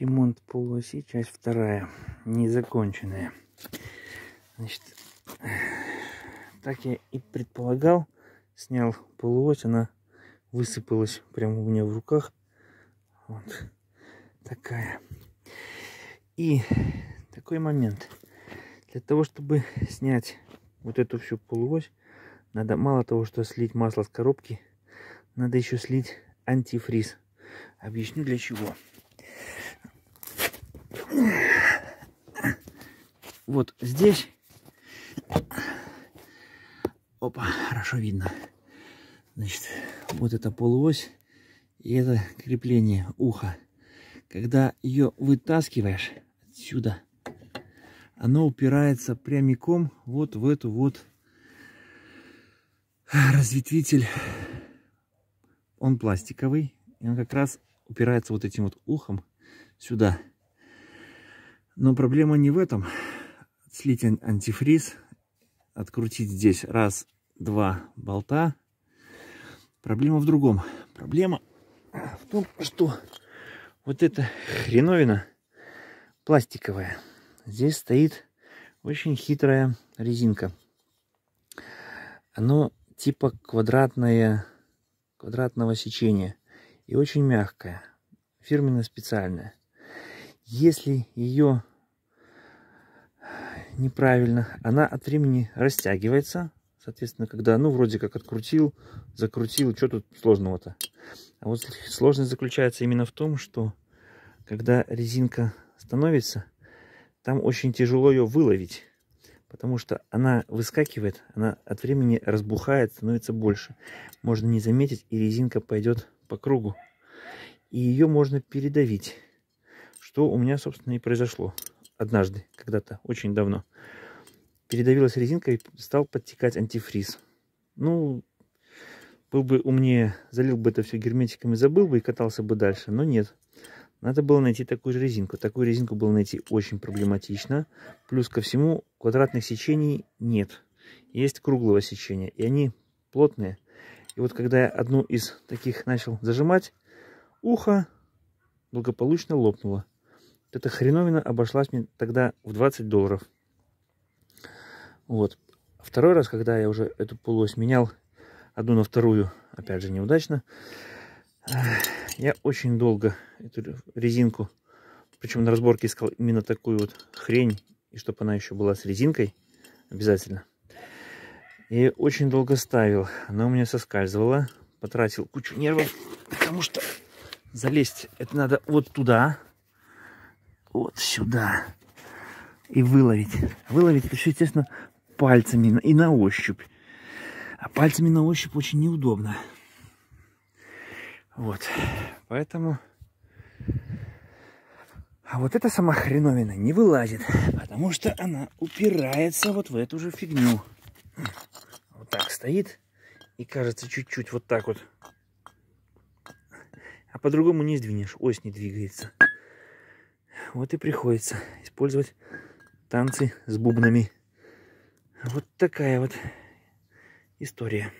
Ремонт полуоси, часть вторая, незаконченная. Значит, так я и предполагал, снял полуось, она высыпалась прямо у меня в руках. Вот такая. И такой момент. Для того, чтобы снять вот эту всю полуось, надо мало того, что слить масло с коробки, надо еще слить антифриз. Объясню для чего. Вот здесь. Опа, хорошо видно. Значит, вот эта полуось и это крепление уха. Когда ее вытаскиваешь отсюда, оно упирается прямиком вот в эту вот разветвитель. Он пластиковый, и он как раз упирается вот этим вот ухом сюда. Но проблема не в этом. Слить антифриз, открутить здесь раз, два болта. Проблема в другом. Проблема в том, что вот эта хреновина пластиковая. Здесь стоит очень хитрая резинка. Оно типа квадратное, квадратного сечения и очень мягкое, фирменно специальное если ее неправильно, она от времени растягивается. Соответственно, когда, ну, вроде как открутил, закрутил, что тут сложного-то? А вот сложность заключается именно в том, что когда резинка становится, там очень тяжело ее выловить, потому что она выскакивает, она от времени разбухает, становится больше. Можно не заметить, и резинка пойдет по кругу. И ее можно передавить. Что у меня, собственно, и произошло однажды, когда-то, очень давно. Передавилась резинка и стал подтекать антифриз. Ну, был бы умнее, залил бы это все герметиком и забыл бы, и катался бы дальше, но нет. Надо было найти такую же резинку. Такую резинку было найти очень проблематично. Плюс ко всему, квадратных сечений нет. Есть круглого сечения, и они плотные. И вот когда я одну из таких начал зажимать, ухо благополучно лопнуло. Эта хреновина обошлась мне тогда в 20 долларов. Вот. Второй раз, когда я уже эту полуось менял, одну на вторую, опять же, неудачно, я очень долго эту резинку, причем на разборке искал именно такую вот хрень, и чтобы она еще была с резинкой, обязательно. И очень долго ставил, она у меня соскальзывала, потратил кучу нервов, потому что залезть это надо вот туда, вот сюда и выловить. Выловить это еще, естественно, пальцами и на ощупь. А пальцами на ощупь очень неудобно. Вот. Поэтому... А вот эта сама хреновина не вылазит, потому что она упирается вот в эту же фигню. Вот так стоит и кажется чуть-чуть вот так вот. А по-другому не сдвинешь, ось не двигается. Вот и приходится использовать танцы с бубнами. Вот такая вот история.